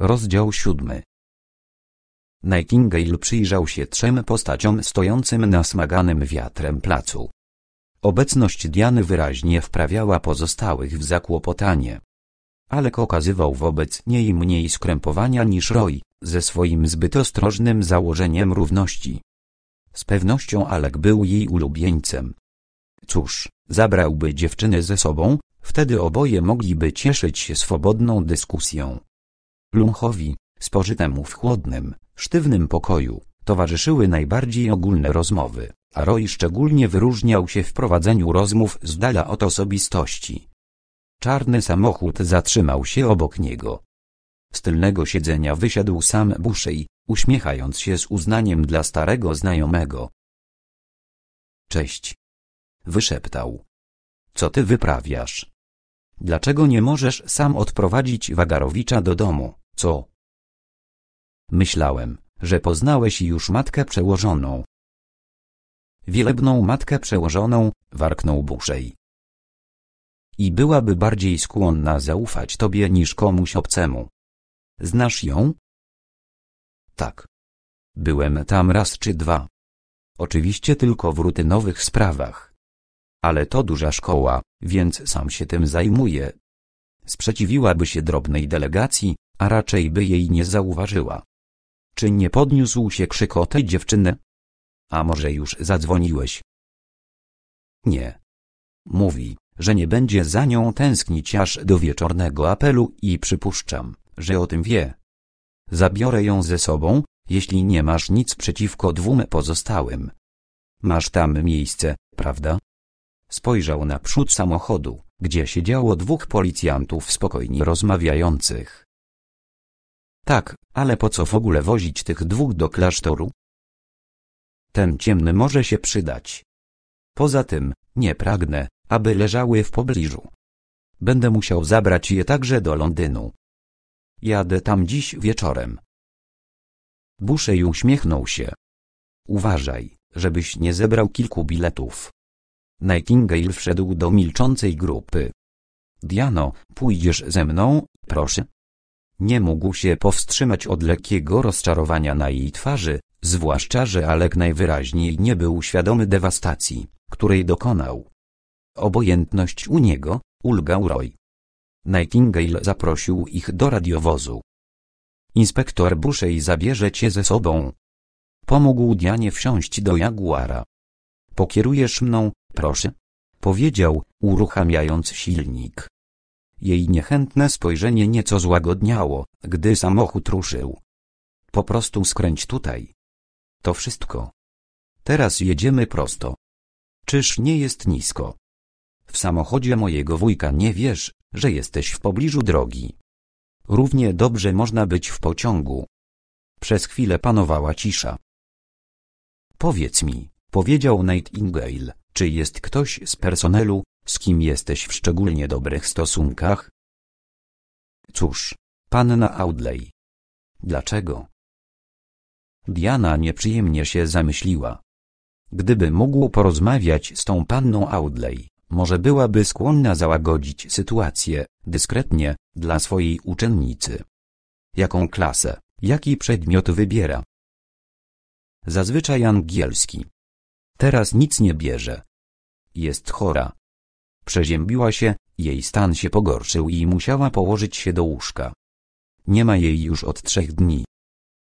Rozdział siódmy. Nightingale przyjrzał się trzem postaciom stojącym na smaganym wiatrem placu. Obecność Diany wyraźnie wprawiała pozostałych w zakłopotanie. Alek okazywał wobec niej mniej skrępowania niż Roy, ze swoim zbyt ostrożnym założeniem równości. Z pewnością Alek był jej ulubieńcem. Cóż, zabrałby dziewczyny ze sobą, wtedy oboje mogliby cieszyć się swobodną dyskusją. Lumchowi, spożytemu w chłodnym, sztywnym pokoju, towarzyszyły najbardziej ogólne rozmowy, a Roy szczególnie wyróżniał się w prowadzeniu rozmów z dala od osobistości. Czarny samochód zatrzymał się obok niego. Z tylnego siedzenia wysiadł sam Buszej, uśmiechając się z uznaniem dla starego znajomego. Cześć. Wyszeptał. Co ty wyprawiasz? Dlaczego nie możesz sam odprowadzić Wagarowicza do domu, co? Myślałem, że poznałeś już matkę przełożoną. Wielebną matkę przełożoną, warknął Buszej. I byłaby bardziej skłonna zaufać tobie niż komuś obcemu. Znasz ją? Tak. Byłem tam raz czy dwa. Oczywiście tylko w rutynowych sprawach ale to duża szkoła, więc sam się tym zajmuje. Sprzeciwiłaby się drobnej delegacji, a raczej by jej nie zauważyła. Czy nie podniósł się krzyk o tej dziewczynę? A może już zadzwoniłeś? Nie. Mówi, że nie będzie za nią tęsknić aż do wieczornego apelu i przypuszczam, że o tym wie. Zabiorę ją ze sobą, jeśli nie masz nic przeciwko dwóm pozostałym. Masz tam miejsce, prawda? Spojrzał na przód samochodu, gdzie siedziało dwóch policjantów spokojnie rozmawiających. Tak, ale po co w ogóle wozić tych dwóch do klasztoru? Ten ciemny może się przydać. Poza tym, nie pragnę, aby leżały w pobliżu. Będę musiał zabrać je także do Londynu. Jadę tam dziś wieczorem. Buszej uśmiechnął się. Uważaj, żebyś nie zebrał kilku biletów. Nightingale wszedł do milczącej grupy. Diano, pójdziesz ze mną, proszę. Nie mógł się powstrzymać od lekkiego rozczarowania na jej twarzy, zwłaszcza, że Alek najwyraźniej nie był świadomy dewastacji, której dokonał. Obojętność u niego, ulgał Roy. Nightingale zaprosił ich do radiowozu. Inspektor Buszej zabierze cię ze sobą. Pomógł Dianie wsiąść do Jaguara. Pokierujesz mną, proszę? Powiedział, uruchamiając silnik. Jej niechętne spojrzenie nieco złagodniało, gdy samochód ruszył. Po prostu skręć tutaj. To wszystko. Teraz jedziemy prosto. Czyż nie jest nisko? W samochodzie mojego wujka nie wiesz, że jesteś w pobliżu drogi. Równie dobrze można być w pociągu. Przez chwilę panowała cisza. Powiedz mi, Powiedział Nightingale, czy jest ktoś z personelu, z kim jesteś w szczególnie dobrych stosunkach? Cóż, panna Audley. Dlaczego? Diana nieprzyjemnie się zamyśliła. Gdyby mógł porozmawiać z tą panną Audley, może byłaby skłonna załagodzić sytuację, dyskretnie, dla swojej uczennicy. Jaką klasę, jaki przedmiot wybiera? Zazwyczaj angielski. Teraz nic nie bierze. Jest chora. Przeziębiła się, jej stan się pogorszył i musiała położyć się do łóżka. Nie ma jej już od trzech dni.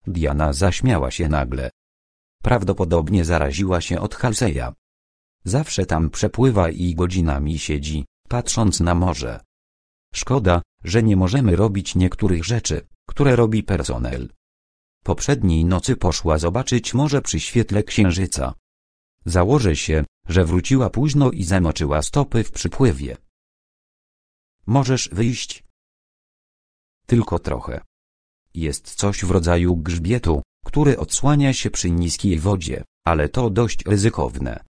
Diana zaśmiała się nagle. Prawdopodobnie zaraziła się od Halseya. Zawsze tam przepływa i godzinami siedzi, patrząc na morze. Szkoda, że nie możemy robić niektórych rzeczy, które robi personel. Poprzedniej nocy poszła zobaczyć morze przy świetle księżyca. Założę się, że wróciła późno i zamoczyła stopy w przypływie. Możesz wyjść. Tylko trochę. Jest coś w rodzaju grzbietu, który odsłania się przy niskiej wodzie, ale to dość ryzykowne.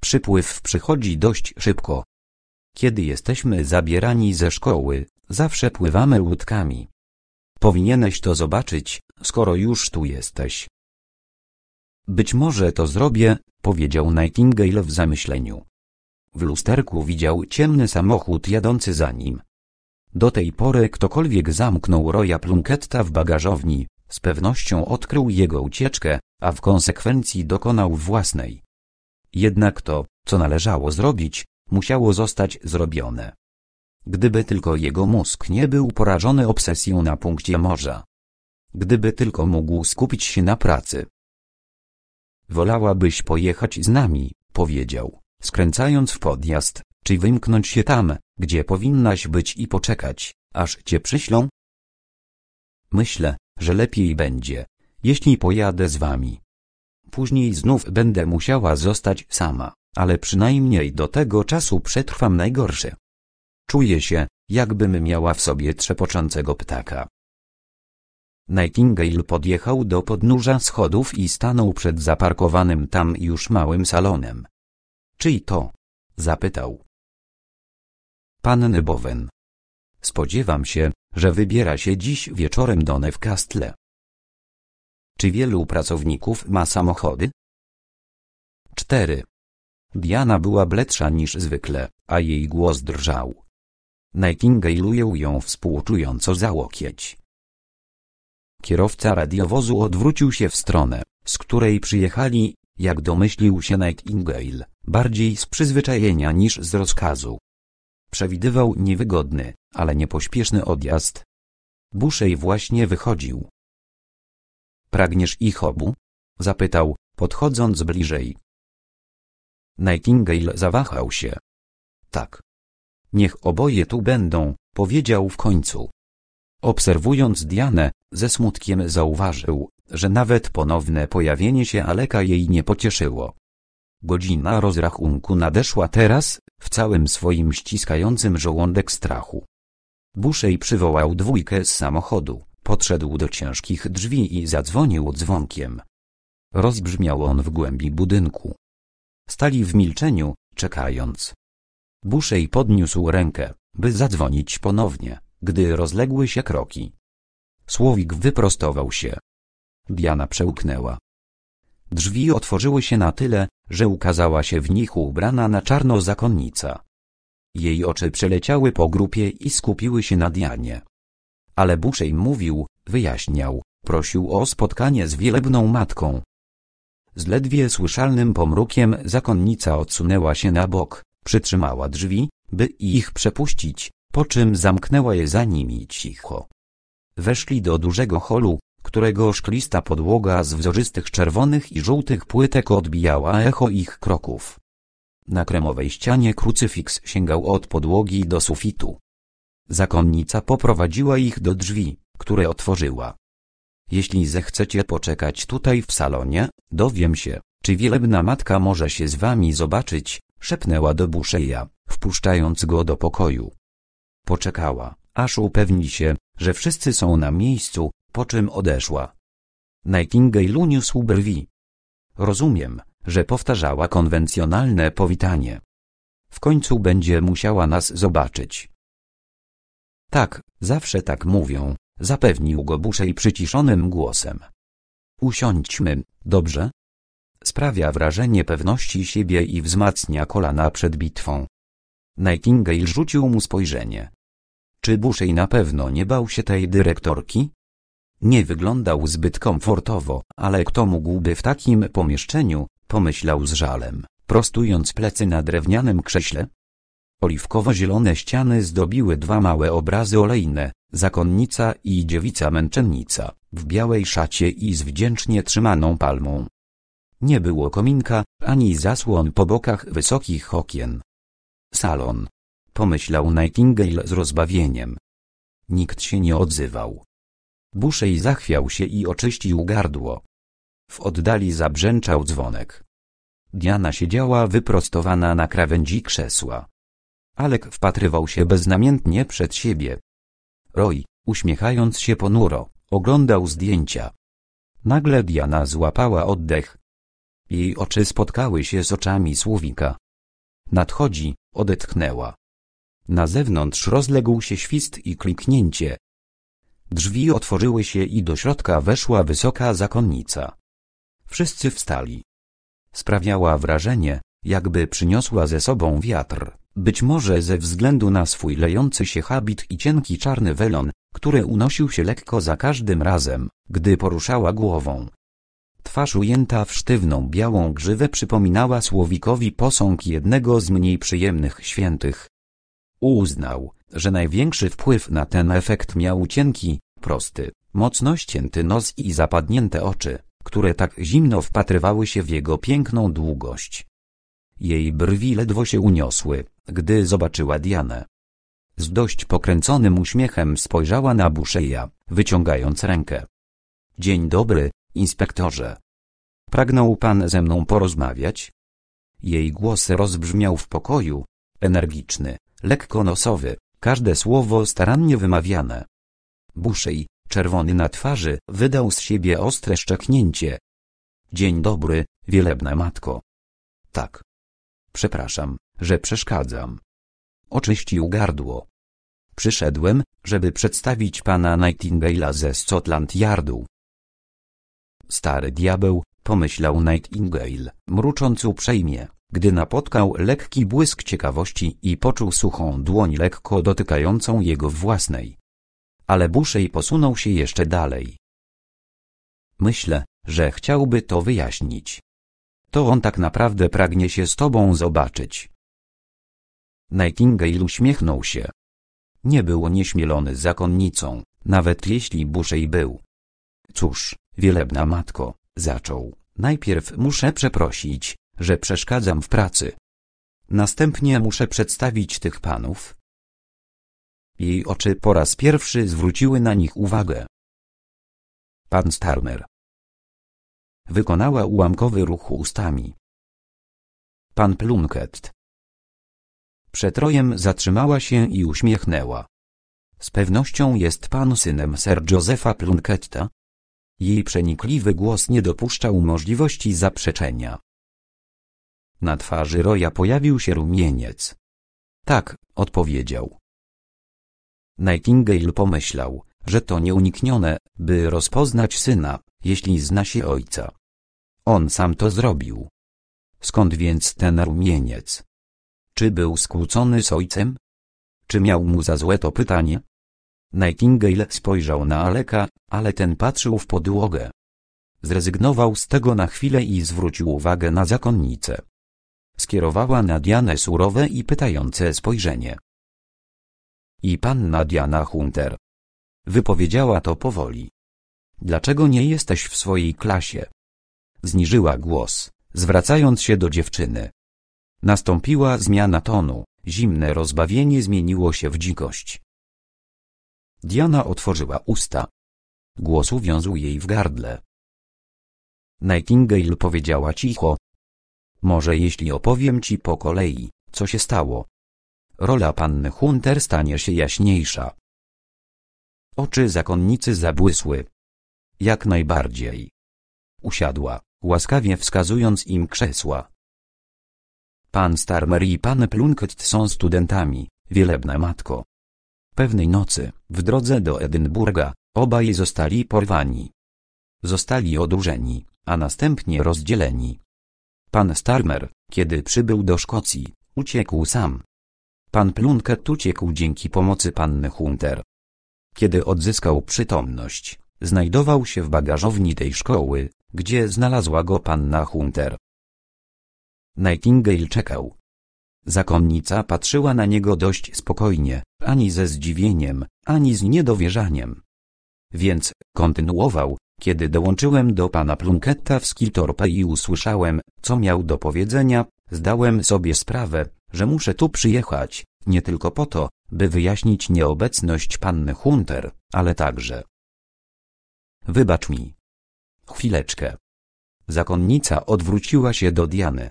Przypływ przychodzi dość szybko. Kiedy jesteśmy zabierani ze szkoły, zawsze pływamy łódkami. Powinieneś to zobaczyć, skoro już tu jesteś. Być może to zrobię, powiedział Nightingale w zamyśleniu. W lusterku widział ciemny samochód jadący za nim. Do tej pory ktokolwiek zamknął Roya Plunketta w bagażowni, z pewnością odkrył jego ucieczkę, a w konsekwencji dokonał własnej. Jednak to, co należało zrobić, musiało zostać zrobione. Gdyby tylko jego mózg nie był porażony obsesją na punkcie morza. Gdyby tylko mógł skupić się na pracy. Wolałabyś pojechać z nami, powiedział, skręcając w podjazd, czy wymknąć się tam, gdzie powinnaś być i poczekać, aż cię przyślą? Myślę, że lepiej będzie, jeśli pojadę z wami. Później znów będę musiała zostać sama, ale przynajmniej do tego czasu przetrwam najgorsze. Czuję się, jakbym miała w sobie trzepoczącego ptaka, Nightingale podjechał do podnóża schodów i stanął przed zaparkowanym tam już małym salonem. Czyj to? zapytał. Panny Bowen. Spodziewam się, że wybiera się dziś wieczorem do Newcastle. Czy wielu pracowników ma samochody? Cztery. Diana była bledsza niż zwykle, a jej głos drżał. Nightingale ujął ją współczująco za łokieć. Kierowca radiowozu odwrócił się w stronę, z której przyjechali, jak domyślił się Nightingale, bardziej z przyzwyczajenia niż z rozkazu. Przewidywał niewygodny, ale niepośpieszny odjazd. Buszej właśnie wychodził. Pragniesz ich obu? zapytał, podchodząc bliżej. Nightingale zawahał się. Tak. Niech oboje tu będą, powiedział w końcu. Obserwując Dianę, ze smutkiem zauważył, że nawet ponowne pojawienie się Aleka jej nie pocieszyło. Godzina rozrachunku nadeszła teraz, w całym swoim ściskającym żołądek strachu. Buszej przywołał dwójkę z samochodu, podszedł do ciężkich drzwi i zadzwonił dzwonkiem. Rozbrzmiał on w głębi budynku. Stali w milczeniu, czekając. Buszej podniósł rękę, by zadzwonić ponownie, gdy rozległy się kroki. Słowik wyprostował się. Diana przełknęła. Drzwi otworzyły się na tyle, że ukazała się w nich ubrana na czarno zakonnica. Jej oczy przeleciały po grupie i skupiły się na Dianie. Ale Buszej mówił, wyjaśniał, prosił o spotkanie z wielebną matką. Z ledwie słyszalnym pomrukiem zakonnica odsunęła się na bok, przytrzymała drzwi, by ich przepuścić, po czym zamknęła je za nimi cicho. Weszli do dużego holu, którego szklista podłoga z wzorzystych czerwonych i żółtych płytek odbijała echo ich kroków. Na kremowej ścianie krucyfiks sięgał od podłogi do sufitu. Zakonnica poprowadziła ich do drzwi, które otworzyła. Jeśli zechcecie poczekać tutaj w salonie, dowiem się, czy wielebna matka może się z wami zobaczyć, szepnęła do Buszeja, wpuszczając go do pokoju. Poczekała, aż upewni się, że wszyscy są na miejscu, po czym odeszła. Nightingale uniósł brwi. Rozumiem, że powtarzała konwencjonalne powitanie. W końcu będzie musiała nas zobaczyć. Tak, zawsze tak mówią, zapewnił go Buszej przyciszonym głosem. Usiądźmy, dobrze? Sprawia wrażenie pewności siebie i wzmacnia kolana przed bitwą. Nightingale rzucił mu spojrzenie. Czy Buszej na pewno nie bał się tej dyrektorki? Nie wyglądał zbyt komfortowo, ale kto mógłby w takim pomieszczeniu, pomyślał z żalem, prostując plecy na drewnianym krześle. Oliwkowo-zielone ściany zdobiły dwa małe obrazy olejne, zakonnica i dziewica męczennica, w białej szacie i z wdzięcznie trzymaną palmą. Nie było kominka, ani zasłon po bokach wysokich okien. Salon, pomyślał Nightingale z rozbawieniem. Nikt się nie odzywał. Buszej zachwiał się i oczyścił gardło. W oddali zabrzęczał dzwonek. Diana siedziała wyprostowana na krawędzi krzesła. Alek wpatrywał się beznamiętnie przed siebie. Roy, uśmiechając się ponuro, oglądał zdjęcia. Nagle Diana złapała oddech. Jej oczy spotkały się z oczami słowika. Nadchodzi, odetchnęła. Na zewnątrz rozległ się świst i kliknięcie. Drzwi otworzyły się i do środka weszła wysoka zakonnica. Wszyscy wstali. Sprawiała wrażenie, jakby przyniosła ze sobą wiatr, być może ze względu na swój lejący się habit i cienki czarny welon, który unosił się lekko za każdym razem, gdy poruszała głową. Twarz ujęta w sztywną białą grzywę przypominała Słowikowi posąg jednego z mniej przyjemnych świętych, Uznał, że największy wpływ na ten efekt miał cienki, prosty, mocno ścięty nos i zapadnięte oczy, które tak zimno wpatrywały się w jego piękną długość. Jej brwi ledwo się uniosły, gdy zobaczyła Dianę. Z dość pokręconym uśmiechem spojrzała na Buszeja, wyciągając rękę. Dzień dobry, inspektorze. Pragnął pan ze mną porozmawiać? Jej głos rozbrzmiał w pokoju, energiczny, lekko nosowy, każde słowo starannie wymawiane. Bushey, czerwony na twarzy, wydał z siebie ostre szczeknięcie. Dzień dobry, wielebna matko. Tak. Przepraszam, że przeszkadzam. Oczyścił gardło. Przyszedłem, żeby przedstawić pana Nightingale'a ze Scotland Yardu. Stary diabeł, pomyślał Nightingale, mrucząc uprzejmie gdy napotkał lekki błysk ciekawości i poczuł suchą dłoń lekko dotykającą jego własnej. Ale Buszej posunął się jeszcze dalej. Myślę, że chciałby to wyjaśnić. To on tak naprawdę pragnie się z tobą zobaczyć. Nightingale uśmiechnął się. Nie był nieśmielony zakonnicą, nawet jeśli Buszej był. Cóż, wielebna matko, zaczął. Najpierw muszę przeprosić, że przeszkadzam w pracy. Następnie muszę przedstawić tych panów. Jej oczy po raz pierwszy zwróciły na nich uwagę. Pan Starmer. Wykonała ułamkowy ruch ustami. Pan Plumket. Przetrojem zatrzymała się i uśmiechnęła. Z pewnością jest pan synem Sir Josepha Plunketta? Jej przenikliwy głos nie dopuszczał możliwości zaprzeczenia. Na twarzy Roja pojawił się rumieniec. Tak, odpowiedział. Nightingale pomyślał, że to nieuniknione, by rozpoznać syna, jeśli zna się ojca. On sam to zrobił. Skąd więc ten rumieniec? Czy był skłócony z ojcem? Czy miał mu za złe to pytanie? Nightingale spojrzał na Aleka, ale ten patrzył w podłogę. Zrezygnował z tego na chwilę i zwrócił uwagę na zakonnicę. Skierowała na Dianę surowe i pytające spojrzenie. I panna Diana Hunter. Wypowiedziała to powoli. Dlaczego nie jesteś w swojej klasie? Zniżyła głos, zwracając się do dziewczyny. Nastąpiła zmiana tonu, zimne rozbawienie zmieniło się w dzikość. Diana otworzyła usta. Głos uwiązł jej w gardle. Nightingale powiedziała cicho, może jeśli opowiem ci po kolei, co się stało. Rola panny Hunter stanie się jaśniejsza. Oczy zakonnicy zabłysły. Jak najbardziej. Usiadła, łaskawie wskazując im krzesła. Pan Starmer i pan Plunkett są studentami, wielebna matko. Pewnej nocy, w drodze do Edynburga, obaj zostali porwani. Zostali odurzeni, a następnie rozdzieleni. Pan Starmer, kiedy przybył do Szkocji, uciekł sam. Pan Plunkett uciekł dzięki pomocy panny Hunter. Kiedy odzyskał przytomność, znajdował się w bagażowni tej szkoły, gdzie znalazła go panna Hunter. Nightingale czekał. Zakonnica patrzyła na niego dość spokojnie, ani ze zdziwieniem, ani z niedowierzaniem. Więc, kontynuował, kiedy dołączyłem do pana Plunketta w Skiltorpe i usłyszałem, co miał do powiedzenia, zdałem sobie sprawę, że muszę tu przyjechać, nie tylko po to, by wyjaśnić nieobecność panny Hunter, ale także. Wybacz mi. Chwileczkę. Zakonnica odwróciła się do Diany.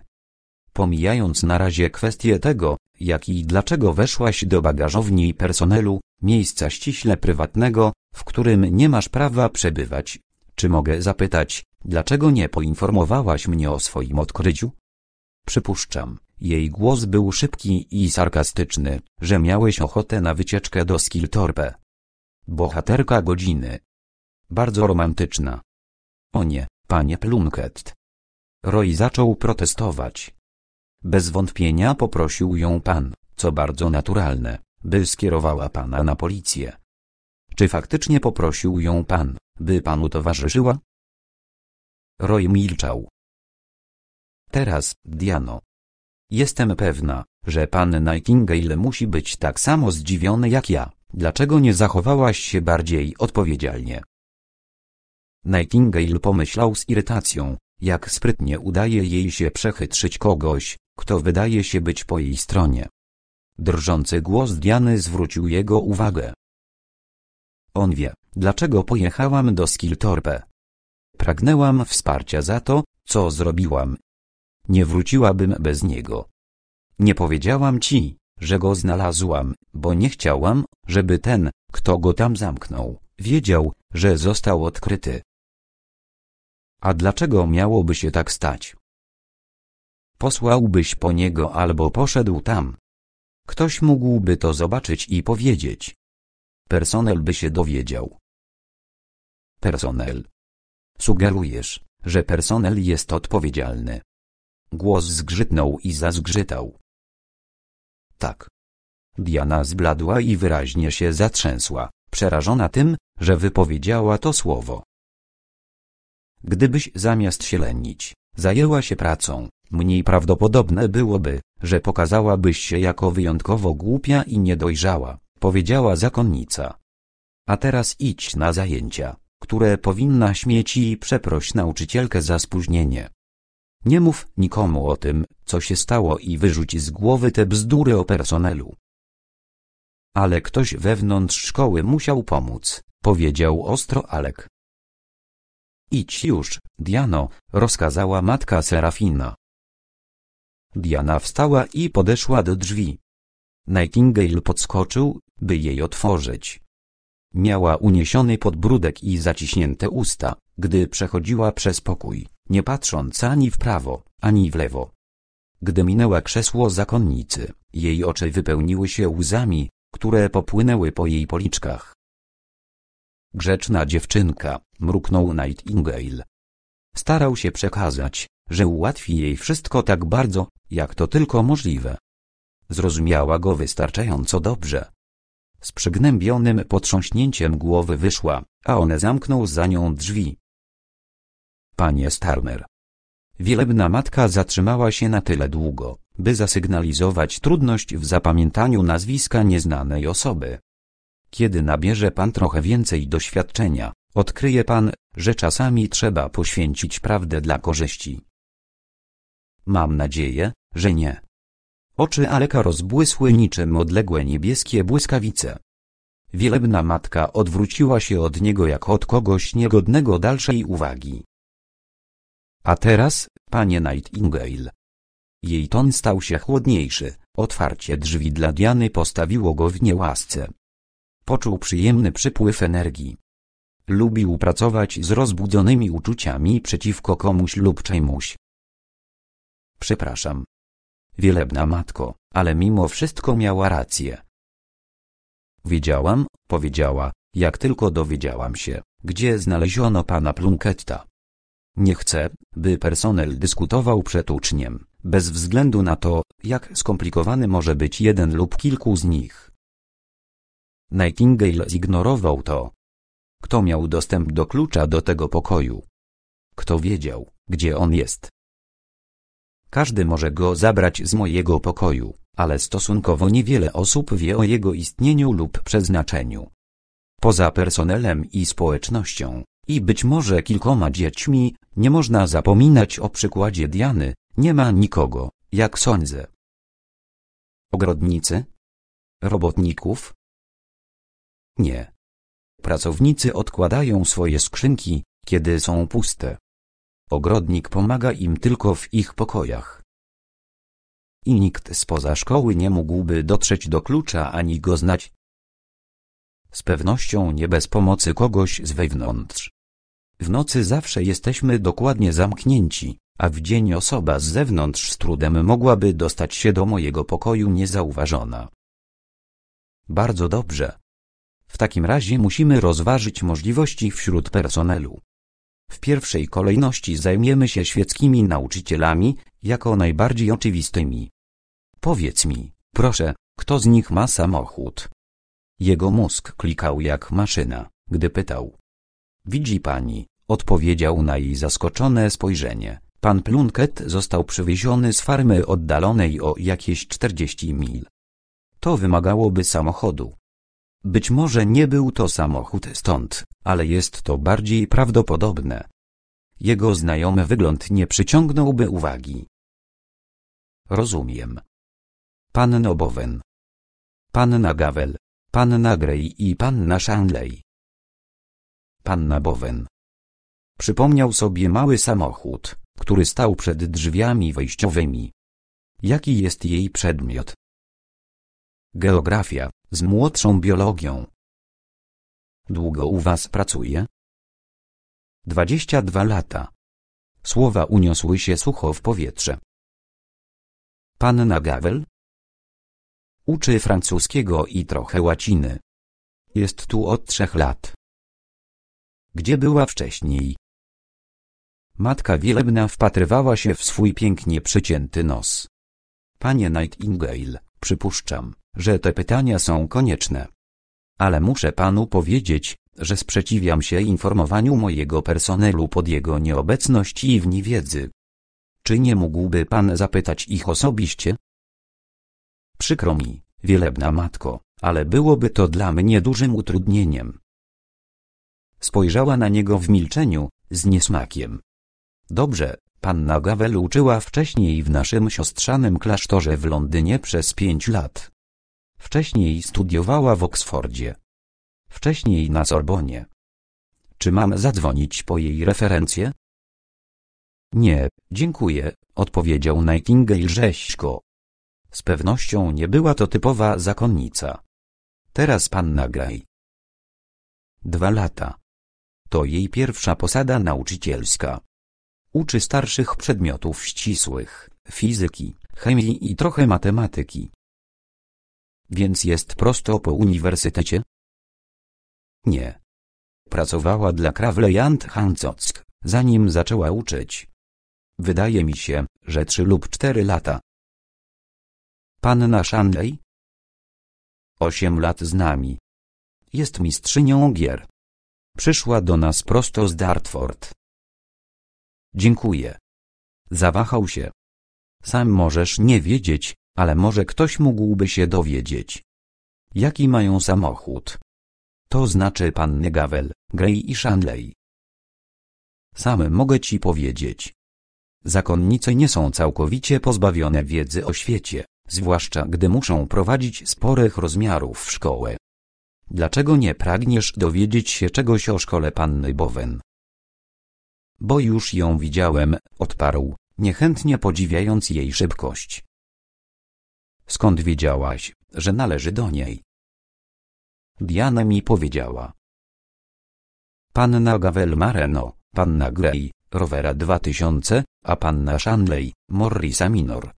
Pomijając na razie kwestię tego, jak i dlaczego weszłaś do bagażowni personelu, miejsca ściśle prywatnego, w którym nie masz prawa przebywać, czy mogę zapytać, dlaczego nie poinformowałaś mnie o swoim odkryciu? Przypuszczam, jej głos był szybki i sarkastyczny, że miałeś ochotę na wycieczkę do Skiltorpe. Bohaterka godziny. Bardzo romantyczna. O nie, panie Plunkett. Roy zaczął protestować. Bez wątpienia poprosił ją pan, co bardzo naturalne, by skierowała pana na policję. Czy faktycznie poprosił ją pan, by panu towarzyszyła? Roy milczał. Teraz, Diano. Jestem pewna, że pan Nightingale musi być tak samo zdziwiony jak ja. Dlaczego nie zachowałaś się bardziej odpowiedzialnie? Nightingale pomyślał z irytacją, jak sprytnie udaje jej się przechytrzyć kogoś, kto wydaje się być po jej stronie. Drżący głos Diany zwrócił jego uwagę. On wie, dlaczego pojechałam do Skiltorpe. Pragnęłam wsparcia za to, co zrobiłam. Nie wróciłabym bez niego. Nie powiedziałam ci, że go znalazłam, bo nie chciałam, żeby ten, kto go tam zamknął, wiedział, że został odkryty. A dlaczego miałoby się tak stać? Posłałbyś po niego albo poszedł tam. Ktoś mógłby to zobaczyć i powiedzieć, Personel by się dowiedział. Personel. Sugerujesz, że personel jest odpowiedzialny. Głos zgrzytnął i zazgrzytał. Tak. Diana zbladła i wyraźnie się zatrzęsła, przerażona tym, że wypowiedziała to słowo. Gdybyś zamiast się lenić, zajęła się pracą, mniej prawdopodobne byłoby, że pokazałabyś się jako wyjątkowo głupia i niedojrzała powiedziała zakonnica. A teraz idź na zajęcia, które powinna mieć i przeproś nauczycielkę za spóźnienie. Nie mów nikomu o tym, co się stało i wyrzuć z głowy te bzdury o personelu. Ale ktoś wewnątrz szkoły musiał pomóc, powiedział ostro Alek. Idź już, Diano, rozkazała matka Serafina. Diana wstała i podeszła do drzwi. Nightingale podskoczył, by jej otworzyć. Miała uniesiony podbródek i zaciśnięte usta, gdy przechodziła przez pokój, nie patrząc ani w prawo, ani w lewo. Gdy minęła krzesło zakonnicy, jej oczy wypełniły się łzami, które popłynęły po jej policzkach. Grzeczna dziewczynka, mruknął Nightingale. Starał się przekazać, że ułatwi jej wszystko tak bardzo, jak to tylko możliwe. Zrozumiała go wystarczająco dobrze. Z przygnębionym potrząśnięciem głowy wyszła, a on zamknął za nią drzwi. Panie Starmer. Wielebna matka zatrzymała się na tyle długo, by zasygnalizować trudność w zapamiętaniu nazwiska nieznanej osoby. Kiedy nabierze pan trochę więcej doświadczenia, odkryje pan, że czasami trzeba poświęcić prawdę dla korzyści. Mam nadzieję, że nie. Oczy Aleka rozbłysły niczym odległe niebieskie błyskawice. Wielebna matka odwróciła się od niego jak od kogoś niegodnego dalszej uwagi. A teraz, panie Nightingale. Jej ton stał się chłodniejszy, otwarcie drzwi dla Diany postawiło go w niełasce. Poczuł przyjemny przypływ energii. Lubił pracować z rozbudzonymi uczuciami przeciwko komuś lub czemuś. Przepraszam, Wielebna matko, ale mimo wszystko miała rację. Wiedziałam, powiedziała, jak tylko dowiedziałam się, gdzie znaleziono pana Plunketta. Nie chcę, by personel dyskutował przed uczniem, bez względu na to, jak skomplikowany może być jeden lub kilku z nich. Nightingale zignorował to. Kto miał dostęp do klucza do tego pokoju? Kto wiedział, gdzie on jest? Każdy może go zabrać z mojego pokoju, ale stosunkowo niewiele osób wie o jego istnieniu lub przeznaczeniu. Poza personelem i społecznością, i być może kilkoma dziećmi, nie można zapominać o przykładzie Diany, nie ma nikogo, jak sądzę. Ogrodnicy? Robotników? Nie. Pracownicy odkładają swoje skrzynki, kiedy są puste. Ogrodnik pomaga im tylko w ich pokojach. I nikt spoza szkoły nie mógłby dotrzeć do klucza ani go znać. Z pewnością nie bez pomocy kogoś z wewnątrz. W nocy zawsze jesteśmy dokładnie zamknięci, a w dzień osoba z zewnątrz z trudem mogłaby dostać się do mojego pokoju niezauważona. Bardzo dobrze. W takim razie musimy rozważyć możliwości wśród personelu. W pierwszej kolejności zajmiemy się świeckimi nauczycielami, jako najbardziej oczywistymi. Powiedz mi, proszę, kto z nich ma samochód? Jego mózg klikał jak maszyna, gdy pytał. Widzi pani, odpowiedział na jej zaskoczone spojrzenie. Pan Plunket został przywieziony z farmy oddalonej o jakieś 40 mil. To wymagałoby samochodu. Być może nie był to samochód stąd, ale jest to bardziej prawdopodobne. Jego znajomy wygląd nie przyciągnąłby uwagi. Rozumiem. Panno Bowen. Panna Gavel, panna Grey i panna Shanley. Panna Bowen. Przypomniał sobie mały samochód, który stał przed drzwiami wejściowymi. Jaki jest jej przedmiot? Geografia, z młodszą biologią. Długo u was pracuje? 22 lata. Słowa uniosły się sucho w powietrze. Panna Gawel? Uczy francuskiego i trochę łaciny. Jest tu od trzech lat. Gdzie była wcześniej? Matka wielebna wpatrywała się w swój pięknie przycięty nos. Panie Nightingale, przypuszczam, że te pytania są konieczne. Ale muszę panu powiedzieć, że sprzeciwiam się informowaniu mojego personelu pod jego nieobecność i w niewiedzy. Czy nie mógłby pan zapytać ich osobiście? Przykro mi, wielebna matko, ale byłoby to dla mnie dużym utrudnieniem. Spojrzała na niego w milczeniu, z niesmakiem. Dobrze, panna Gawel uczyła wcześniej w naszym siostrzanym klasztorze w Londynie przez pięć lat. Wcześniej studiowała w Oksfordzie. Wcześniej na Sorbonie. Czy mam zadzwonić po jej referencję? Nie, dziękuję, odpowiedział Nightingale rzeźko. Z pewnością nie była to typowa zakonnica. Teraz panna Gray. Dwa lata. To jej pierwsza posada nauczycielska. Uczy starszych przedmiotów ścisłych, fizyki, chemii i trochę matematyki. Więc jest prosto po uniwersytecie? Nie. Pracowała dla Krawlejant Hancock, zanim zaczęła uczyć. Wydaje mi się, że trzy lub cztery lata. Panna Shanley? Osiem lat z nami. Jest mistrzynią gier. Przyszła do nas prosto z Dartford. Dziękuję. Zawahał się. Sam możesz nie wiedzieć, ale może ktoś mógłby się dowiedzieć. Jaki mają samochód? To znaczy panny Gavel, Grey i Shanley. Sam mogę ci powiedzieć. Zakonnice nie są całkowicie pozbawione wiedzy o świecie, zwłaszcza gdy muszą prowadzić sporych rozmiarów w szkołę. Dlaczego nie pragniesz dowiedzieć się czegoś o szkole panny Bowen? Bo już ją widziałem, odparł, niechętnie podziwiając jej szybkość. Skąd wiedziałaś, że należy do niej? Diana mi powiedziała. Panna Gavel Mareno, panna Grey, Rovera 2000, a panna Shanley, Morrisa Minor.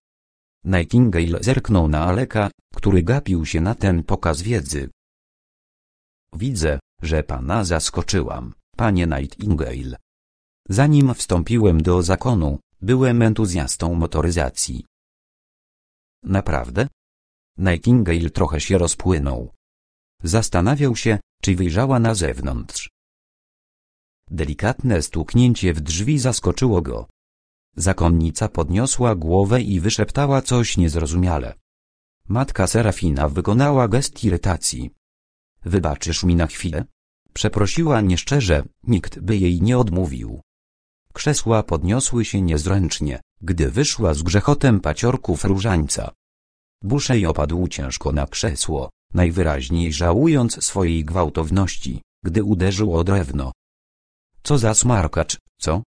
Nightingale zerknął na Aleka, który gapił się na ten pokaz wiedzy. Widzę, że pana zaskoczyłam, panie Nightingale. Zanim wstąpiłem do zakonu, byłem entuzjastą motoryzacji. Naprawdę? Nightingale trochę się rozpłynął. Zastanawiał się, czy wyjrzała na zewnątrz. Delikatne stuknięcie w drzwi zaskoczyło go. Zakonnica podniosła głowę i wyszeptała coś niezrozumiale. Matka Serafina wykonała gest irytacji. Wybaczysz mi na chwilę? Przeprosiła nieszczerze, nikt by jej nie odmówił. Krzesła podniosły się niezręcznie, gdy wyszła z grzechotem paciorków różańca. Buszej opadł ciężko na krzesło, najwyraźniej żałując swojej gwałtowności, gdy uderzył o drewno. Co za smarkacz, co?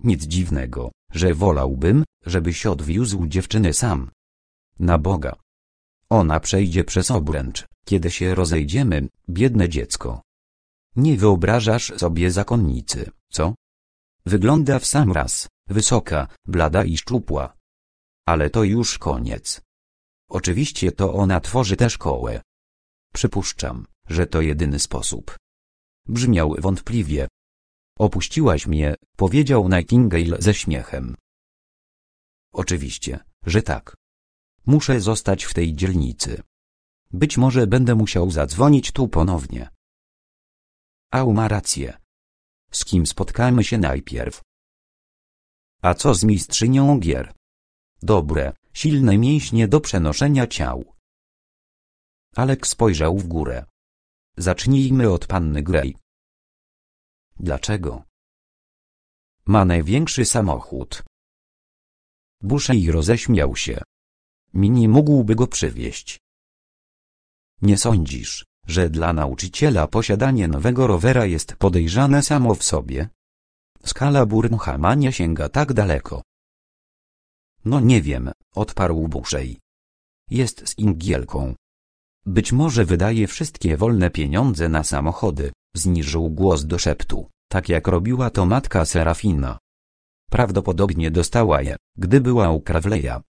Nic dziwnego, że wolałbym, żebyś odwiózł dziewczynę sam. Na Boga. Ona przejdzie przez obręcz, kiedy się rozejdziemy, biedne dziecko. Nie wyobrażasz sobie zakonnicy, co? Wygląda w sam raz, wysoka, blada i szczupła. Ale to już koniec. Oczywiście to ona tworzy tę szkołę. Przypuszczam, że to jedyny sposób. Brzmiał wątpliwie. Opuściłaś mnie, powiedział Nightingale ze śmiechem. Oczywiście, że tak. Muszę zostać w tej dzielnicy. Być może będę musiał zadzwonić tu ponownie. Au ma rację. Z kim spotkamy się najpierw? A co z mistrzynią gier? Dobre silne mięśnie do przenoszenia ciał. Alek spojrzał w górę. Zacznijmy od panny Grey. Dlaczego? Ma największy samochód. Bushey roześmiał się. Mini mógłby go przywieźć. Nie sądzisz, że dla nauczyciela posiadanie nowego rowera jest podejrzane samo w sobie? Skala Burnhamania sięga tak daleko. No nie wiem, odparł Buszej. Jest z Ingielką. Być może wydaje wszystkie wolne pieniądze na samochody, zniżył głos do szeptu, tak jak robiła to matka Serafina. Prawdopodobnie dostała je, gdy była u Krawleja.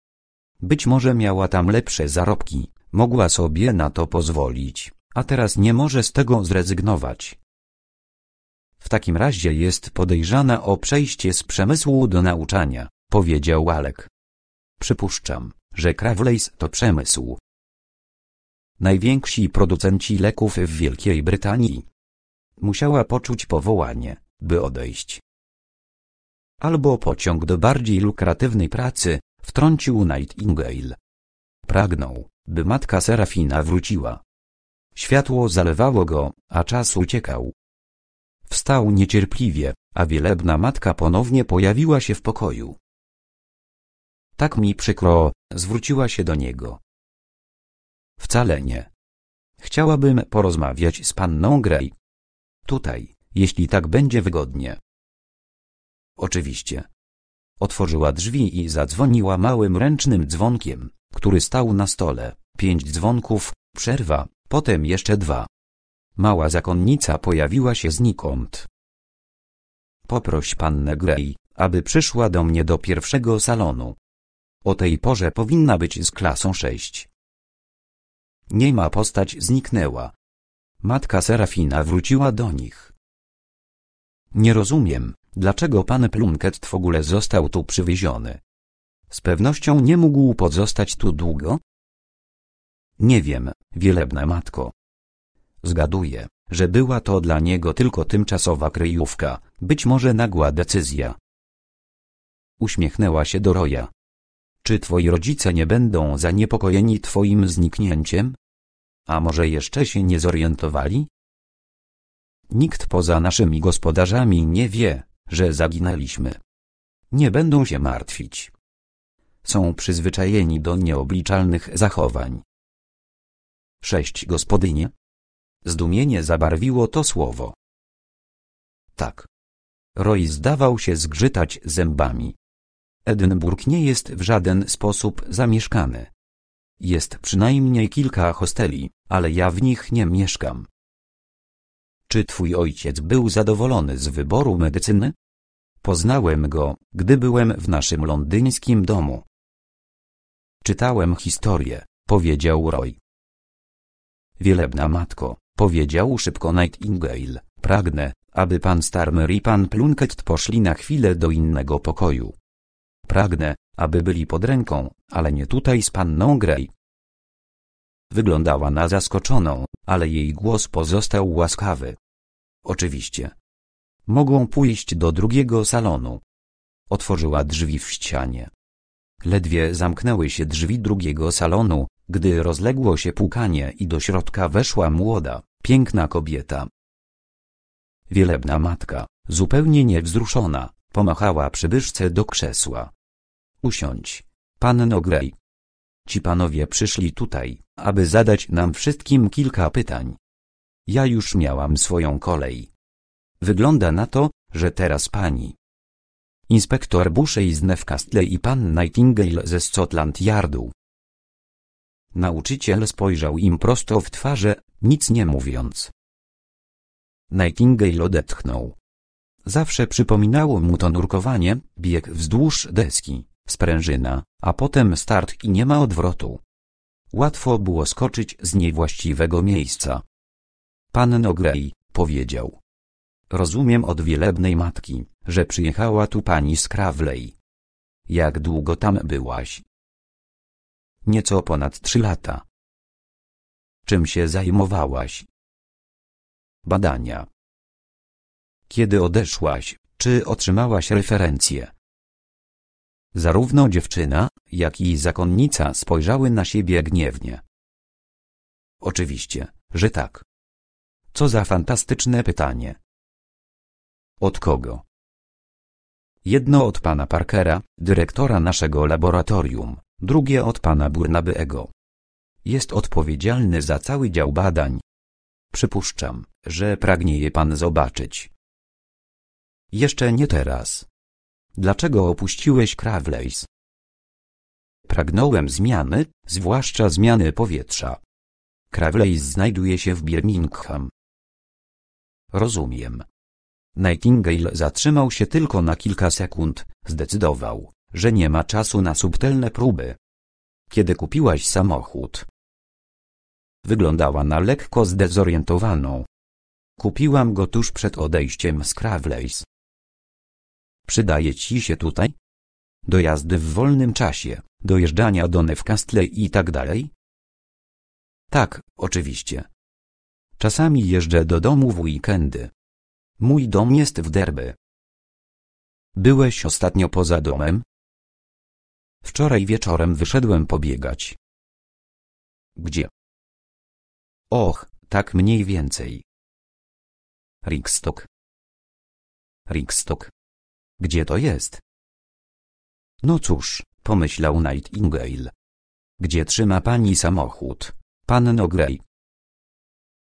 Być może miała tam lepsze zarobki, mogła sobie na to pozwolić, a teraz nie może z tego zrezygnować. W takim razie jest podejrzana o przejście z przemysłu do nauczania, powiedział Alek. Przypuszczam, że Kravleys to przemysł. Najwięksi producenci leków w Wielkiej Brytanii. Musiała poczuć powołanie, by odejść. Albo pociąg do bardziej lukratywnej pracy, wtrącił Nightingale. Pragnął, by matka Serafina wróciła. Światło zalewało go, a czas uciekał. Wstał niecierpliwie, a wielebna matka ponownie pojawiła się w pokoju. Tak mi przykro, zwróciła się do niego. Wcale nie. Chciałabym porozmawiać z panną Grey. Tutaj, jeśli tak będzie wygodnie. Oczywiście. Otworzyła drzwi i zadzwoniła małym ręcznym dzwonkiem, który stał na stole. Pięć dzwonków, przerwa, potem jeszcze dwa. Mała zakonnica pojawiła się znikąd. Poproś pannę Grey, aby przyszła do mnie do pierwszego salonu. O tej porze powinna być z klasą 6. Nie ma postać zniknęła. Matka Serafina wróciła do nich. Nie rozumiem, dlaczego pan Plunket w ogóle został tu przywieziony. Z pewnością nie mógł pozostać tu długo? Nie wiem, wielebna matko. Zgaduję, że była to dla niego tylko tymczasowa kryjówka, być może nagła decyzja. Uśmiechnęła się do Roja. Czy twoi rodzice nie będą zaniepokojeni twoim zniknięciem? A może jeszcze się nie zorientowali? Nikt poza naszymi gospodarzami nie wie, że zaginęliśmy. Nie będą się martwić. Są przyzwyczajeni do nieobliczalnych zachowań. Sześć gospodynie? Zdumienie zabarwiło to słowo. Tak. Roy zdawał się zgrzytać zębami. Edynburg nie jest w żaden sposób zamieszkany. Jest przynajmniej kilka hosteli, ale ja w nich nie mieszkam. Czy twój ojciec był zadowolony z wyboru medycyny? Poznałem go, gdy byłem w naszym londyńskim domu. Czytałem historię, powiedział Roy. Wielebna matko, powiedział szybko Nightingale, pragnę, aby pan Starmer i pan Plunkett poszli na chwilę do innego pokoju. Pragnę, aby byli pod ręką, ale nie tutaj z panną Grey. Wyglądała na zaskoczoną, ale jej głos pozostał łaskawy. Oczywiście. Mogą pójść do drugiego salonu. Otworzyła drzwi w ścianie. Ledwie zamknęły się drzwi drugiego salonu, gdy rozległo się pukanie i do środka weszła młoda, piękna kobieta. Wielebna matka, zupełnie niewzruszona, pomachała przybyszce do krzesła. Usiądź, panno Grey. Ci panowie przyszli tutaj, aby zadać nam wszystkim kilka pytań. Ja już miałam swoją kolej. Wygląda na to, że teraz pani. Inspektor Bushey z Newcastle i pan Nightingale ze Scotland Yardu. Nauczyciel spojrzał im prosto w twarze, nic nie mówiąc. Nightingale odetchnął. Zawsze przypominało mu to nurkowanie, bieg wzdłuż deski sprężyna, a potem start i nie ma odwrotu. Łatwo było skoczyć z niewłaściwego miejsca. Pan Nogrei powiedział. Rozumiem od wielebnej matki, że przyjechała tu pani z Krawlej. Jak długo tam byłaś? Nieco ponad trzy lata. Czym się zajmowałaś? Badania. Kiedy odeszłaś, czy otrzymałaś referencję? Zarówno dziewczyna, jak i zakonnica spojrzały na siebie gniewnie. Oczywiście, że tak. Co za fantastyczne pytanie. Od kogo? Jedno od pana Parkera, dyrektora naszego laboratorium, drugie od pana Burnaby'ego. Jest odpowiedzialny za cały dział badań. Przypuszczam, że pragnie je pan zobaczyć. Jeszcze nie teraz. Dlaczego opuściłeś Krawlejs? Pragnąłem zmiany, zwłaszcza zmiany powietrza. Krawlejs znajduje się w Birmingham. Rozumiem. Nightingale zatrzymał się tylko na kilka sekund, zdecydował, że nie ma czasu na subtelne próby. Kiedy kupiłaś samochód? Wyglądała na lekko zdezorientowaną. Kupiłam go tuż przed odejściem z Krawlejs. Przydaje ci się tutaj? Do jazdy w wolnym czasie, dojeżdżania do Newcastle i tak dalej? Tak, oczywiście. Czasami jeżdżę do domu w weekendy. Mój dom jest w Derby. Byłeś ostatnio poza domem? Wczoraj wieczorem wyszedłem pobiegać. Gdzie? Och, tak mniej więcej. Rickstock. Rickstock. Gdzie to jest? No cóż, pomyślał Nightingale. Gdzie trzyma pani samochód, panno Grey?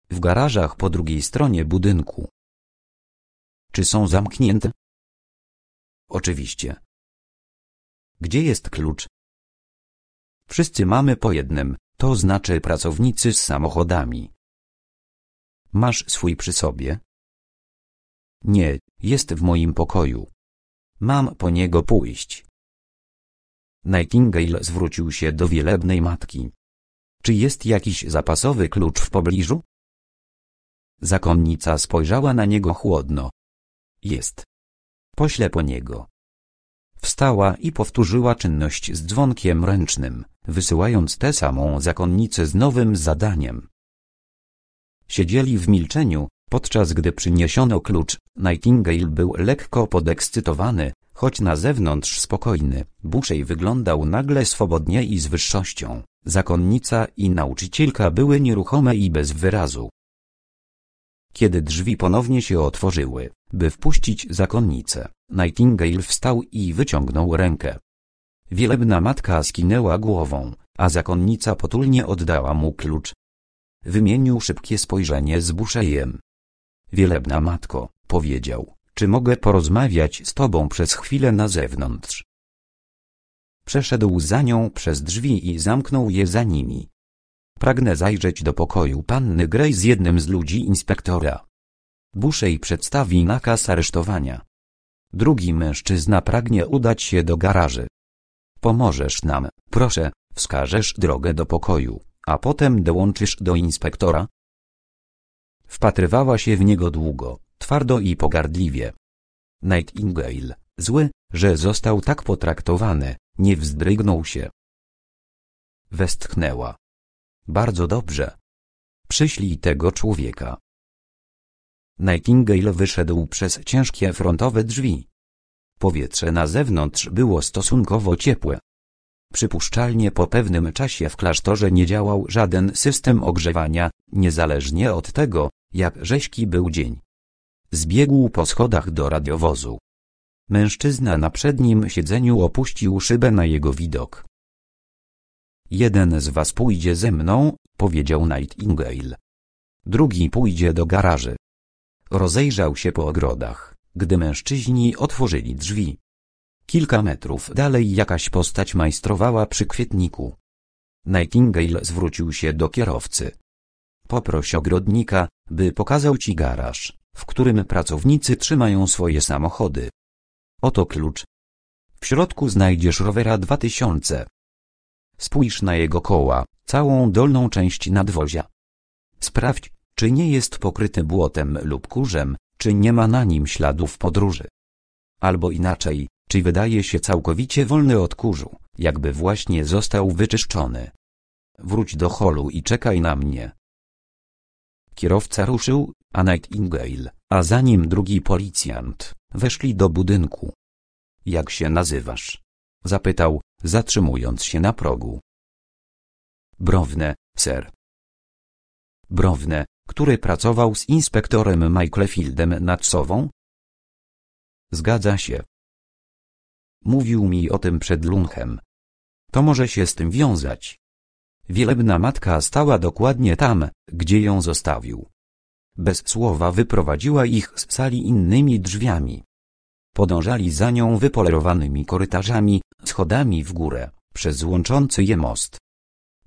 W garażach po drugiej stronie budynku. Czy są zamknięte? Oczywiście. Gdzie jest klucz? Wszyscy mamy po jednym, to znaczy pracownicy z samochodami. Masz swój przy sobie? Nie, jest w moim pokoju. Mam po niego pójść. Nightingale zwrócił się do wielebnej matki. Czy jest jakiś zapasowy klucz w pobliżu? Zakonnica spojrzała na niego chłodno. Jest. Poślę po niego. Wstała i powtórzyła czynność z dzwonkiem ręcznym, wysyłając tę samą zakonnicę z nowym zadaniem. Siedzieli w milczeniu, Podczas gdy przyniesiono klucz, Nightingale był lekko podekscytowany, choć na zewnątrz spokojny. Buszej wyglądał nagle swobodnie i z wyższością. Zakonnica i nauczycielka były nieruchome i bez wyrazu. Kiedy drzwi ponownie się otworzyły, by wpuścić zakonnicę, Nightingale wstał i wyciągnął rękę. Wielebna matka skinęła głową, a zakonnica potulnie oddała mu klucz. Wymienił szybkie spojrzenie z Buszejem, Wielebna matko, powiedział, czy mogę porozmawiać z tobą przez chwilę na zewnątrz? Przeszedł za nią przez drzwi i zamknął je za nimi. Pragnę zajrzeć do pokoju panny Grey z jednym z ludzi inspektora. Buszej przedstawi nakaz aresztowania. Drugi mężczyzna pragnie udać się do garaży. Pomożesz nam, proszę, wskażesz drogę do pokoju, a potem dołączysz do inspektora, Wpatrywała się w niego długo, twardo i pogardliwie. Nightingale, zły, że został tak potraktowany, nie wzdrygnął się. Westchnęła. Bardzo dobrze. Przyślij tego człowieka. Nightingale wyszedł przez ciężkie frontowe drzwi. Powietrze na zewnątrz było stosunkowo ciepłe. Przypuszczalnie po pewnym czasie w klasztorze nie działał żaden system ogrzewania, niezależnie od tego, jak rzeźki był dzień. Zbiegł po schodach do radiowozu. Mężczyzna na przednim siedzeniu opuścił szybę na jego widok. Jeden z was pójdzie ze mną, powiedział Nightingale. Drugi pójdzie do garaży. Rozejrzał się po ogrodach, gdy mężczyźni otworzyli drzwi. Kilka metrów dalej jakaś postać majstrowała przy kwietniku. Nightingale zwrócił się do kierowcy. Poproś ogrodnika, by pokazał ci garaż, w którym pracownicy trzymają swoje samochody. Oto klucz. W środku znajdziesz rowera 2000. Spójrz na jego koła, całą dolną część nadwozia. Sprawdź, czy nie jest pokryty błotem lub kurzem, czy nie ma na nim śladów podróży. Albo inaczej, czy wydaje się całkowicie wolny od kurzu, jakby właśnie został wyczyszczony. Wróć do holu i czekaj na mnie. Kierowca ruszył, a Nightingale, a za nim drugi policjant, weszli do budynku. Jak się nazywasz? Zapytał, zatrzymując się na progu. Browne, ser. Browne, który pracował z inspektorem Michaelfieldem nad Sową? Zgadza się. Mówił mi o tym przed lunchem. To może się z tym wiązać. Wielebna matka stała dokładnie tam, gdzie ją zostawił. Bez słowa wyprowadziła ich z sali innymi drzwiami. Podążali za nią wypolerowanymi korytarzami, schodami w górę, przez łączący je most.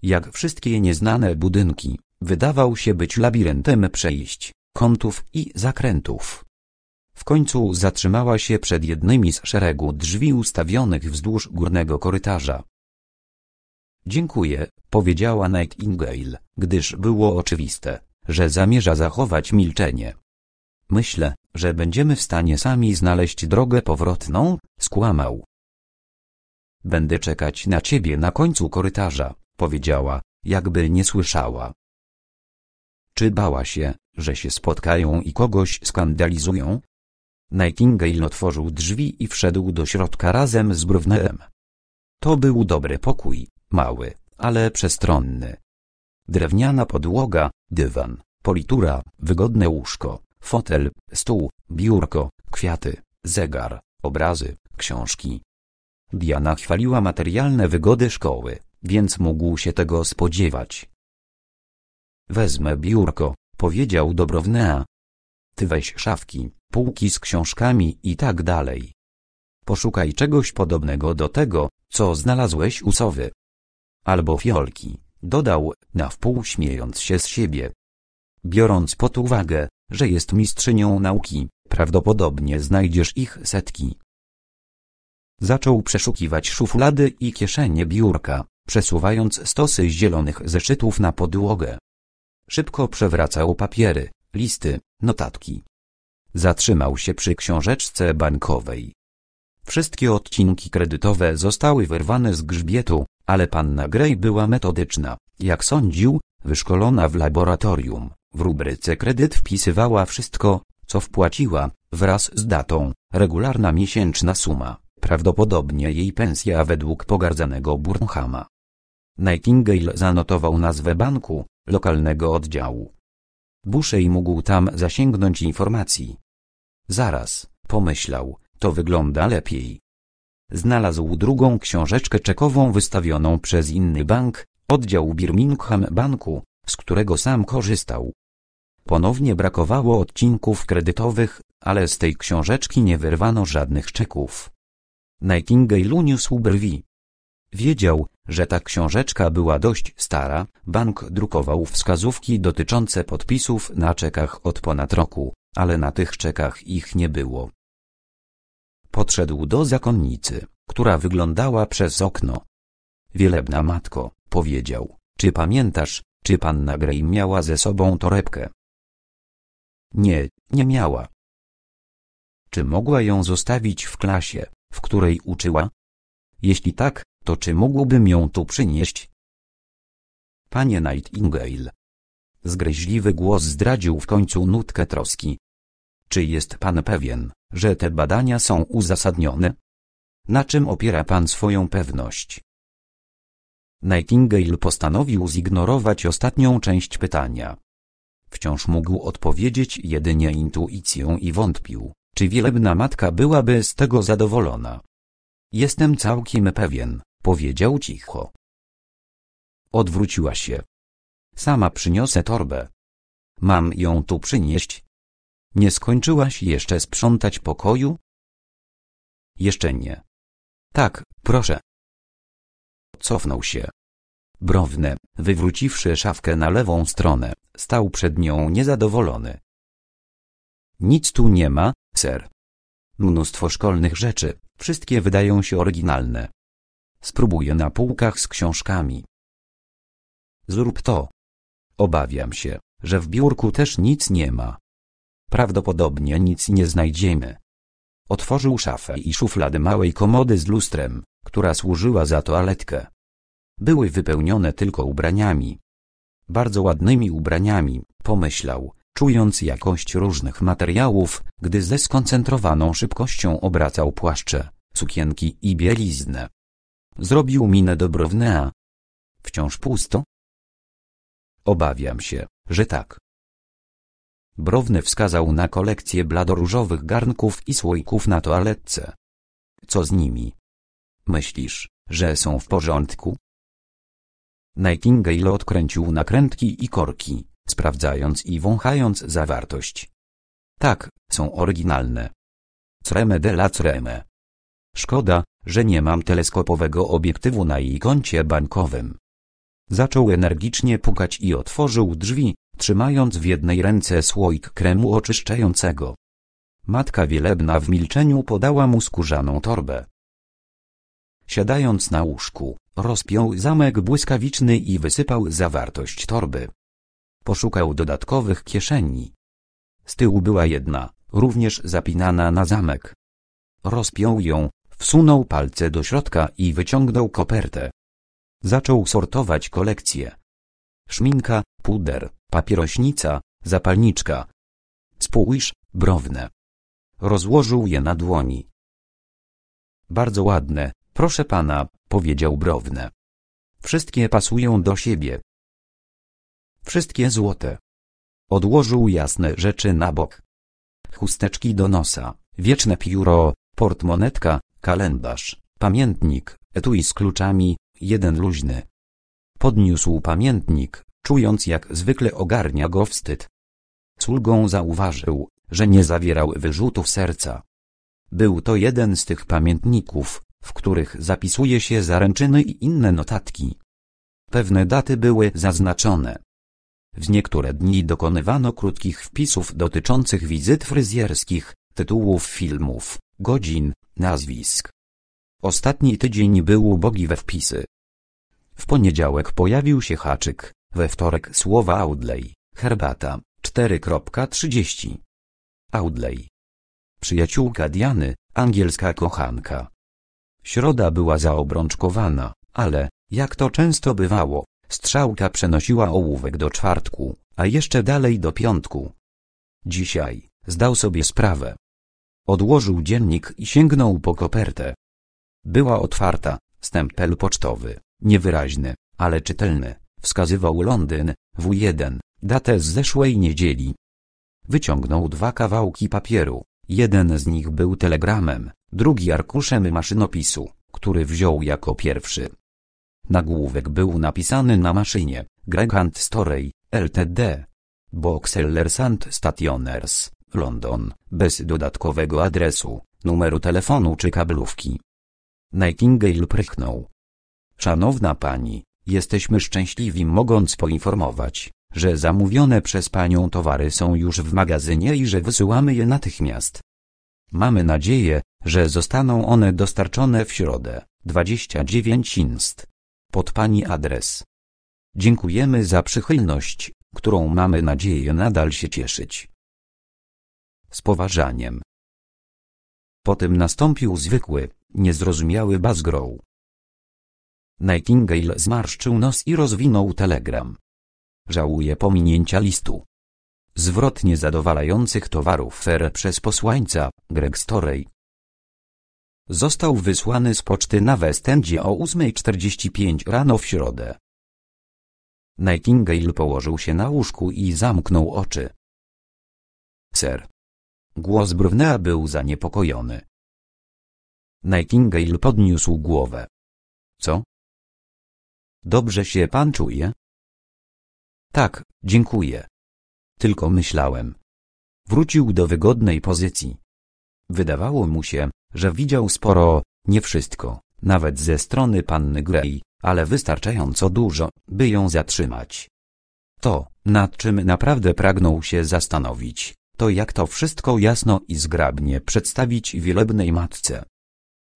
Jak wszystkie nieznane budynki, wydawał się być labiryntem przejść, kątów i zakrętów. W końcu zatrzymała się przed jednymi z szeregu drzwi ustawionych wzdłuż górnego korytarza. Dziękuję, powiedziała Nightingale, gdyż było oczywiste, że zamierza zachować milczenie. Myślę, że będziemy w stanie sami znaleźć drogę powrotną, skłamał. Będę czekać na ciebie na końcu korytarza, powiedziała, jakby nie słyszała. Czy bała się, że się spotkają i kogoś skandalizują? Nightingale otworzył drzwi i wszedł do środka razem z Brownerem. To był dobry pokój, mały, ale przestronny. Drewniana podłoga, dywan, politura, wygodne łóżko, fotel, stół, biurko, kwiaty, zegar, obrazy, książki. Diana chwaliła materialne wygody szkoły, więc mógł się tego spodziewać. Wezmę biurko, powiedział Dobrownea. Ty weź szafki, półki z książkami i tak dalej. Poszukaj czegoś podobnego do tego, co znalazłeś u sowy. Albo fiolki, dodał, na wpół śmiejąc się z siebie. Biorąc pod uwagę, że jest mistrzynią nauki, prawdopodobnie znajdziesz ich setki. Zaczął przeszukiwać szuflady i kieszenie biurka, przesuwając stosy zielonych zeszytów na podłogę. Szybko przewracał papiery, listy, notatki. Zatrzymał się przy książeczce bankowej. Wszystkie odcinki kredytowe zostały wyrwane z grzbietu, ale panna Grey była metodyczna, jak sądził, wyszkolona w laboratorium, w rubryce kredyt wpisywała wszystko, co wpłaciła, wraz z datą, regularna miesięczna suma, prawdopodobnie jej pensja według pogardzanego Burnhama. Nightingale zanotował nazwę banku, lokalnego oddziału. Bushey mógł tam zasięgnąć informacji. Zaraz, pomyślał, to wygląda lepiej znalazł drugą książeczkę czekową wystawioną przez inny bank, oddział Birmingham Banku, z którego sam korzystał. Ponownie brakowało odcinków kredytowych, ale z tej książeczki nie wyrwano żadnych czeków. Nightingale uniósł brwi. Wiedział, że ta książeczka była dość stara, bank drukował wskazówki dotyczące podpisów na czekach od ponad roku, ale na tych czekach ich nie było. Podszedł do zakonnicy, która wyglądała przez okno. Wielebna matko, powiedział, czy pamiętasz, czy panna Grey miała ze sobą torebkę? Nie, nie miała. Czy mogła ją zostawić w klasie, w której uczyła? Jeśli tak, to czy mógłbym ją tu przynieść? Panie Nightingale. Zgryźliwy głos zdradził w końcu nutkę troski, czy jest Pan pewien, że te badania są uzasadnione? Na czym opiera Pan swoją pewność? Nightingale postanowił zignorować ostatnią część pytania. Wciąż mógł odpowiedzieć jedynie intuicją i wątpił, czy wielebna matka byłaby z tego zadowolona. Jestem całkiem pewien, powiedział cicho. Odwróciła się. Sama przyniosę torbę. Mam ją tu przynieść? Nie skończyłaś jeszcze sprzątać pokoju? Jeszcze nie. Tak, proszę. Cofnął się. Browne, wywróciwszy szafkę na lewą stronę, stał przed nią niezadowolony. Nic tu nie ma, ser. Mnóstwo szkolnych rzeczy, wszystkie wydają się oryginalne. Spróbuję na półkach z książkami. Zrób to. Obawiam się, że w biurku też nic nie ma. Prawdopodobnie nic nie znajdziemy. Otworzył szafę i szuflady małej komody z lustrem, która służyła za toaletkę. Były wypełnione tylko ubraniami. Bardzo ładnymi ubraniami, pomyślał, czując jakość różnych materiałów, gdy ze skoncentrowaną szybkością obracał płaszcze, sukienki i bieliznę. Zrobił minę Dobrownea. Wciąż pusto? Obawiam się, że tak. Browny wskazał na kolekcję bladoróżowych garnków i słoików na toaletce. Co z nimi? Myślisz, że są w porządku? Nightingale odkręcił nakrętki i korki, sprawdzając i wąchając zawartość. Tak, są oryginalne. Creme de la creme. Szkoda, że nie mam teleskopowego obiektywu na jej koncie bankowym. Zaczął energicznie pukać i otworzył drzwi, trzymając w jednej ręce słoik kremu oczyszczającego. Matka Wielebna w milczeniu podała mu skórzaną torbę. Siadając na łóżku, rozpiął zamek błyskawiczny i wysypał zawartość torby. Poszukał dodatkowych kieszeni. Z tyłu była jedna, również zapinana na zamek. Rozpiął ją, wsunął palce do środka i wyciągnął kopertę. Zaczął sortować kolekcję. Szminka, puder, papierośnica, zapalniczka. Spójrz, browne. Rozłożył je na dłoni. Bardzo ładne, proszę pana, powiedział browne. Wszystkie pasują do siebie. Wszystkie złote. Odłożył jasne rzeczy na bok. Chusteczki do nosa, wieczne pióro, portmonetka, kalendarz, pamiętnik, etui z kluczami, jeden luźny. Podniósł pamiętnik, czując jak zwykle ogarnia go wstyd. Z ulgą zauważył, że nie zawierał wyrzutów serca. Był to jeden z tych pamiętników, w których zapisuje się zaręczyny i inne notatki. Pewne daty były zaznaczone. W niektóre dni dokonywano krótkich wpisów dotyczących wizyt fryzjerskich, tytułów filmów, godzin, nazwisk. Ostatni tydzień był ubogi we wpisy. W poniedziałek pojawił się haczyk, we wtorek słowa Audley, herbata, 4.30. Audley. Przyjaciółka Diany, angielska kochanka. Środa była zaobrączkowana, ale, jak to często bywało, strzałka przenosiła ołówek do czwartku, a jeszcze dalej do piątku. Dzisiaj, zdał sobie sprawę. Odłożył dziennik i sięgnął po kopertę. Była otwarta, stempel pocztowy, niewyraźny, ale czytelny wskazywał Londyn, W1, datę z zeszłej niedzieli. Wyciągnął dwa kawałki papieru, jeden z nich był telegramem, drugi arkuszem maszynopisu, który wziął jako pierwszy. Nagłówek był napisany na maszynie, Greg Storey Ltd. Boxeller Stationers, London, bez dodatkowego adresu, numeru telefonu czy kablówki. Nightingale prychnął. Szanowna pani, Jesteśmy szczęśliwi mogąc poinformować, że zamówione przez Panią towary są już w magazynie i że wysyłamy je natychmiast. Mamy nadzieję, że zostaną one dostarczone w środę, 29 inst. Pod Pani adres. Dziękujemy za przychylność, którą mamy nadzieję nadal się cieszyć. Z poważaniem. Potem nastąpił zwykły, niezrozumiały bazgroł. Nightingale zmarszczył nos i rozwinął telegram. Żałuje pominięcia listu. Zwrot niezadowalających towarów fer przez posłańca, Greg Storey. Został wysłany z poczty na Westendzie o 8.45 rano w środę. Nightingale położył się na łóżku i zamknął oczy. Ser. Głos Brwnea był zaniepokojony. Nightingale podniósł głowę. Co? Dobrze się pan czuje? Tak, dziękuję. Tylko myślałem. Wrócił do wygodnej pozycji. Wydawało mu się, że widział sporo, nie wszystko, nawet ze strony panny Grey, ale wystarczająco dużo, by ją zatrzymać. To, nad czym naprawdę pragnął się zastanowić, to jak to wszystko jasno i zgrabnie przedstawić wielebnej matce.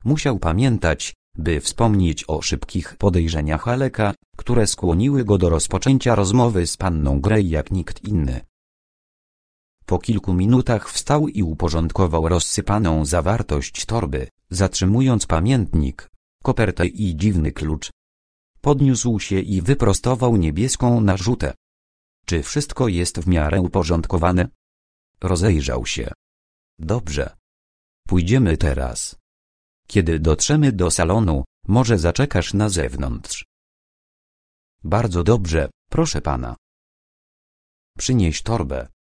Musiał pamiętać, by wspomnieć o szybkich podejrzeniach Aleka, które skłoniły go do rozpoczęcia rozmowy z panną Grey jak nikt inny. Po kilku minutach wstał i uporządkował rozsypaną zawartość torby, zatrzymując pamiętnik, kopertę i dziwny klucz. Podniósł się i wyprostował niebieską narzutę. Czy wszystko jest w miarę uporządkowane? Rozejrzał się. Dobrze. Pójdziemy teraz. Kiedy dotrzemy do salonu, może zaczekasz na zewnątrz. Bardzo dobrze, proszę pana. Przynieś torbę.